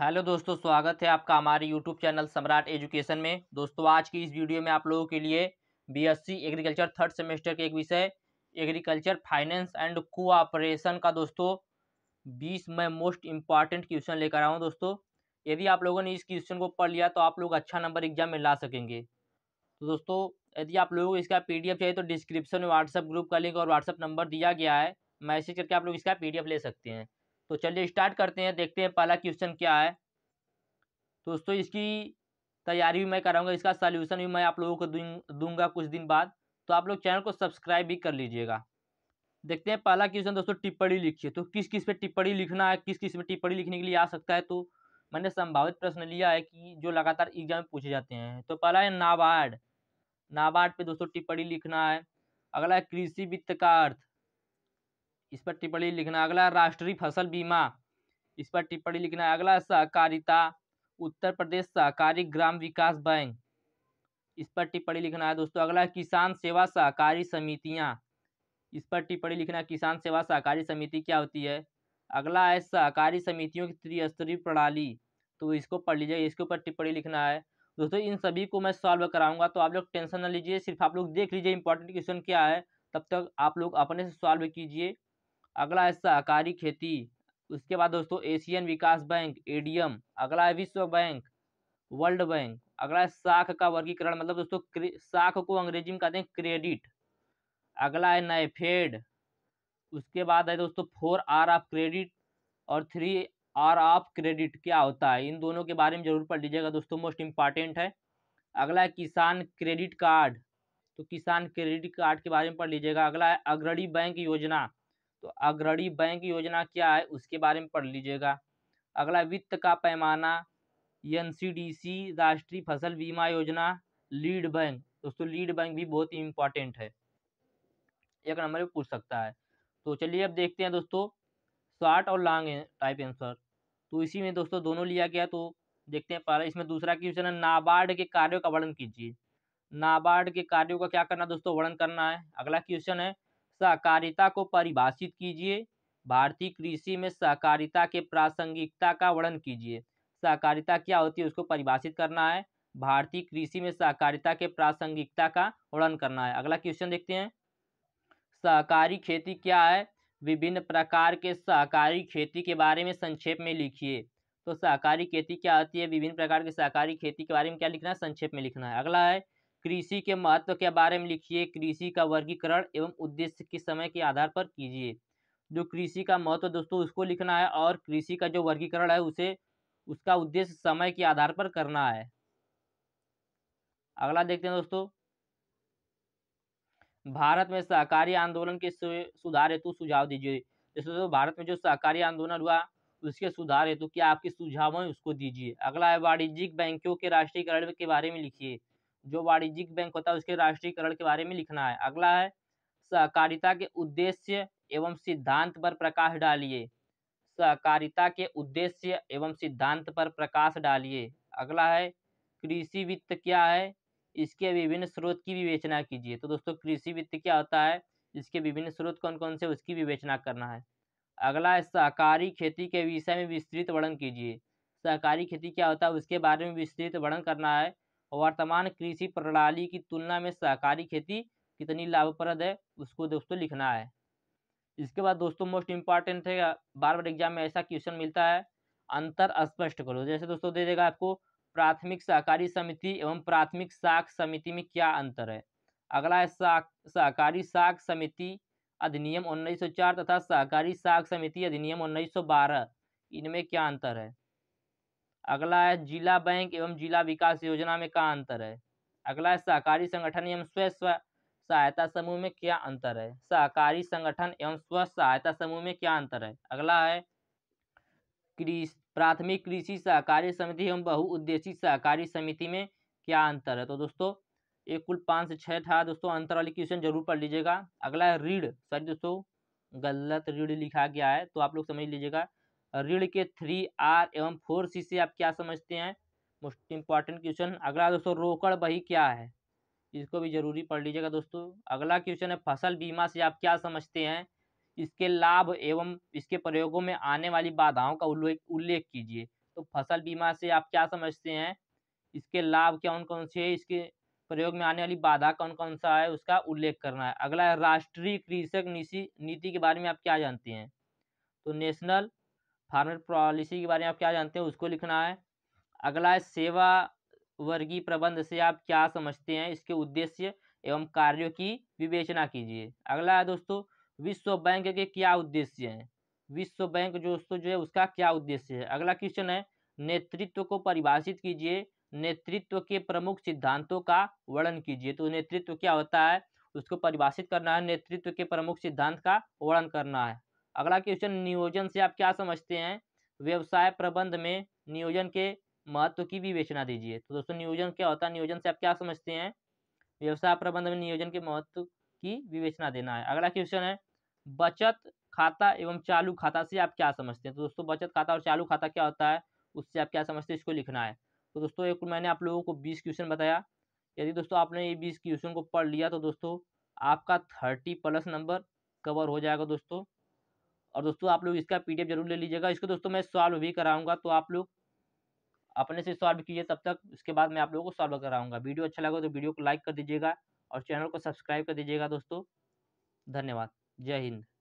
hello दोस्तों स्वागत है आपका हमारे यूट्यूब चैनल सम्राट एजुकेशन में दोस्तों आज की इस वीडियो में आप लोगों के लिए बीएससी एग्रीकल्चर थर्ड सेमेस्टर के एक विषय एग्रीकल्चर फाइनेंस एंड कोऑपरेशन का दोस्तों बीस में मोस्ट इम्पॉर्टेंट क्वेश्चन लेकर आया हूं दोस्तों यदि आप लोगों ने इस क्वेश्चन को पढ़ लिया तो आप लोग अच्छा नंबर एग्जाम में ला सकेंगे तो दोस्तों यदि आप लोगों को इसका पी चाहिए तो डिस्क्रिप्शन में व्हाट्सअप ग्रुप का लिंक और व्हाट्सअप नंबर दिया गया है मैसेज करके आप लोग इसका पी ले सकते हैं तो चलिए स्टार्ट करते हैं देखते हैं पहला क्वेश्चन क्या है दोस्तों इसकी तैयारी भी मैं कराऊंगा इसका सॉल्यूशन भी मैं आप लोगों को दूंगा कुछ दिन बाद तो आप लोग चैनल को सब्सक्राइब भी कर लीजिएगा देखते हैं पहला क्वेश्चन दोस्तों टिप्पणी लिखिए तो किस किस पे टिप्पणी लिखना है किस किस पे टिप्पणी लिखने के लिए आ सकता है तो मैंने संभावित प्रश्न लिया है कि जो लगातार एग्जाम में पूछे जाते हैं तो पहला है नाबार्ड नाबार्ड पे दोस्तों टिप्पणी लिखना है अगला है कृषि वित्त का अर्थ इस पर टिप्पणी लिखना अगला राष्ट्रीय फसल बीमा इस पर टिप्पणी लिखना अगला सहकारिता उत्तर प्रदेश सहकारी ग्राम विकास बैंक इस पर टिप्पणी लिखना है दोस्तों अगला किसान सेवा सहकारी समितियाँ इस पर टिप्पणी लिखना किसान सेवा सहकारी समिति क्या होती है अगला है सहकारी समितियों की त्रिस्तरीय प्रणाली तो इसको पढ़ लीजिए इसके ऊपर टिप्पणी लिखना है दोस्तों इन सभी को मैं सॉल्व कराऊंगा तो आप लोग टेंशन ना लीजिए सिर्फ आप लोग देख लीजिए इंपॉर्टेंट क्वेश्चन क्या है तब तक आप लोग अपने से सॉल्व कीजिए अगला है सहकारी खेती उसके बाद दोस्तों एशियन विकास बैंक एडीएम अगला है विश्व बैंक वर्ल्ड बैंक अगला है साख का वर्गीकरण मतलब दोस्तों साख को अंग्रेजी में कहते हैं क्रेडिट अगला है फेड उसके बाद है दोस्तों फोर आर ऑफ क्रेडिट और थ्री आर ऑफ क्रेडिट क्या होता है इन दोनों के बारे में जरूर पढ़ लीजिएगा दोस्तों मोस्ट इम्पॉर्टेंट है अगला है किसान क्रेडिट कार्ड तो किसान क्रेडिट कार्ड के बारे में पढ़ लीजिएगा अगला है अग्रणी बैंक योजना तो अग्रणी बैंक योजना क्या है उसके बारे में पढ़ लीजिएगा अगला वित्त का पैमाना एन राष्ट्रीय फसल बीमा योजना लीड बैंक दोस्तों लीड बैंक भी बहुत ही इम्पॉर्टेंट है एक नंबर में पूछ सकता है तो चलिए अब देखते हैं दोस्तों शॉर्ट और लॉन्ग टाइप आंसर तो इसी में दोस्तों दोनों लिया गया तो देखते हैं पहला इसमें दूसरा क्वेश्चन है नाबार्ड के कार्यों का वर्णन कीजिए नाबार्ड के कार्यों का क्या करना दोस्तों वर्णन करना है अगला क्वेश्चन है सहकारिता को परिभाषित कीजिए भारतीय कृषि में सहकारिता के प्रासंगिकता का वर्णन कीजिए सहकारिता क्या होती है उसको परिभाषित करना है भारतीय कृषि में सहकारिता के प्रासंगिकता का वर्णन करना है अगला क्वेश्चन देखते हैं सहकारी खेती क्या है विभिन्न प्रकार के सहकारी खेती के बारे में संक्षेप में लिखिए तो सहकारी खेती क्या होती है विभिन्न प्रकार के सहकारी खेती के बारे में क्या लिखना है संक्षेप में लिखना है अगला है कृषि के महत्व के बारे में लिखिए कृषि का वर्गीकरण एवं उद्देश्य के समय के आधार पर कीजिए जो कृषि का महत्व दोस्तों उसको लिखना है और कृषि का जो वर्गीकरण है उसे उसका उद्देश्य समय के आधार पर करना है अगला देखते हैं दोस्तों भारत में सहकारी आंदोलन के सुधार हेतु सुझाव दीजिए जैसे दोस्तों भारत में जो सहकारी आंदोलन हुआ उसके सुधार हेतु क्या आपके सुझाव है उसको दीजिए अगला है वाणिज्यिक बैंकों के राष्ट्रीयकरण के बारे में लिखिए जो वाणिज्यिक बैंक होता है उसके राष्ट्रीयकरण के बारे में लिखना है अगला है सहकारिता के उद्देश्य एवं सिद्धांत पर प्रकाश डालिए सहकारिता के उद्देश्य एवं सिद्धांत पर प्रकाश डालिए अगला है कृषि वित्त क्या है इसके विभिन्न स्रोत की विवेचना कीजिए तो दोस्तों कृषि वित्त क्या होता है इसके विभिन्न स्रोत कौन कौन से उसकी विवेचना करना है अगला है सहकारी खेती के विषय में विस्तृत वर्णन कीजिए सहकारी खेती क्या होता है उसके बारे में विस्तृत वर्णन करना है वर्तमान कृषि प्रणाली की तुलना में सहकारी खेती कितनी लाभप्रद है उसको दोस्तों लिखना है इसके बाद दोस्तों मोस्ट इम्पॉर्टेंट है बार बार एग्जाम में ऐसा क्वेश्चन मिलता है अंतर स्पष्ट करो जैसे दोस्तों दे देगा आपको प्राथमिक सहकारी समिति एवं प्राथमिक साख समिति में क्या अंतर है अगला है साख सहकारी साख समिति अधिनियम 1904 तथा सहकारी साख समिति अधिनियम 1912 इनमें क्या अंतर है अगला है जिला बैंक एवं जिला विकास योजना में क्या अंतर है अगला है सहकारी संगठन एवं स्व सहायता समूह में क्या अंतर है सहकारी संगठन एवं स्व सहायता समूह में क्या अंतर है अगला है कृषि प्राथमिक कृषि सहकारी समिति एवं बहुउद्देशीय सहकारी समिति में क्या अंतर है तो दोस्तों एक कुल पाँच से छः था दोस्तों अंतर वाली क्वेश्चन जरूर पढ़ लीजिएगा अगला है ऋण सॉरी दोस्तों गलत ऋण लिखा गया है तो आप लोग समझ लीजिएगा ऋण के थ्री आर एवं फोर सी से आप क्या समझते हैं मोस्ट इम्पॉर्टेंट क्वेश्चन अगला दोस्तों रोकड़ बही क्या है इसको भी जरूरी पढ़ लीजिएगा दोस्तों अगला क्वेश्चन है फसल बीमा से आप क्या समझते हैं इसके लाभ एवं इसके प्रयोगों में आने वाली बाधाओं का उल्लेख उल्लेख कीजिए तो फसल बीमा से आप क्या समझते हैं इसके लाभ कौन कौन से है इसके प्रयोग में आने वाली बाधा कौन कौन सा है उसका उल्लेख करना है अगला है राष्ट्रीय कृषक नीति नीति के बारे में आप क्या जानते हैं तो नेशनल फार्मर पॉलिसी के बारे में आप क्या जानते हैं उसको लिखना है अगला है सेवा वर्गीय प्रबंध से आप क्या समझते हैं इसके उद्देश्य एवं कार्यों की विवेचना कीजिए अगला है दोस्तों विश्व बैंक के क्या उद्देश्य हैं विश्व बैंक जो दोस्तों जो है उसका क्या उद्देश्य है अगला क्वेश्चन है नेतृत्व को परिभाषित कीजिए नेतृत्व के प्रमुख सिद्धांतों का वर्णन कीजिए तो नेतृत्व क्या होता है उसको परिभाषित करना है नेतृत्व के प्रमुख सिद्धांत का वर्णन करना है अगला क्वेश्चन नियोजन से आप क्या समझते हैं व्यवसाय प्रबंध में नियोजन के महत्व की विवेचना दीजिए तो दोस्तों नियोजन क्या होता है नियोजन से आप क्या समझते हैं व्यवसाय प्रबंध में नियोजन के महत्व की विवेचना देना है अगला क्वेश्चन है बचत खाता एवं चालू खाता से आप क्या समझते हैं तो दोस्तों बचत खाता और चालू खाता क्या होता है उससे आप क्या समझते हैं इसको लिखना है तो दोस्तों एक मैंने आप लोगों को बीस क्वेश्चन बताया यदि दोस्तों आपने ये बीस क्वेश्चन को पढ़ लिया तो दोस्तों आपका थर्टी प्लस नंबर कवर हो जाएगा दोस्तों और दोस्तों आप लोग इसका पीडीएफ जरूर ले लीजिएगा इसको दोस्तों मैं सॉल्व भी कराऊंगा तो आप लोग अपने से सॉल्व कीजिए तब तक उसके बाद मैं आप लोगों को सॉल्व कराऊंगा वीडियो अच्छा लगा तो वीडियो को लाइक कर दीजिएगा और चैनल को सब्सक्राइब कर दीजिएगा दोस्तों धन्यवाद जय हिंद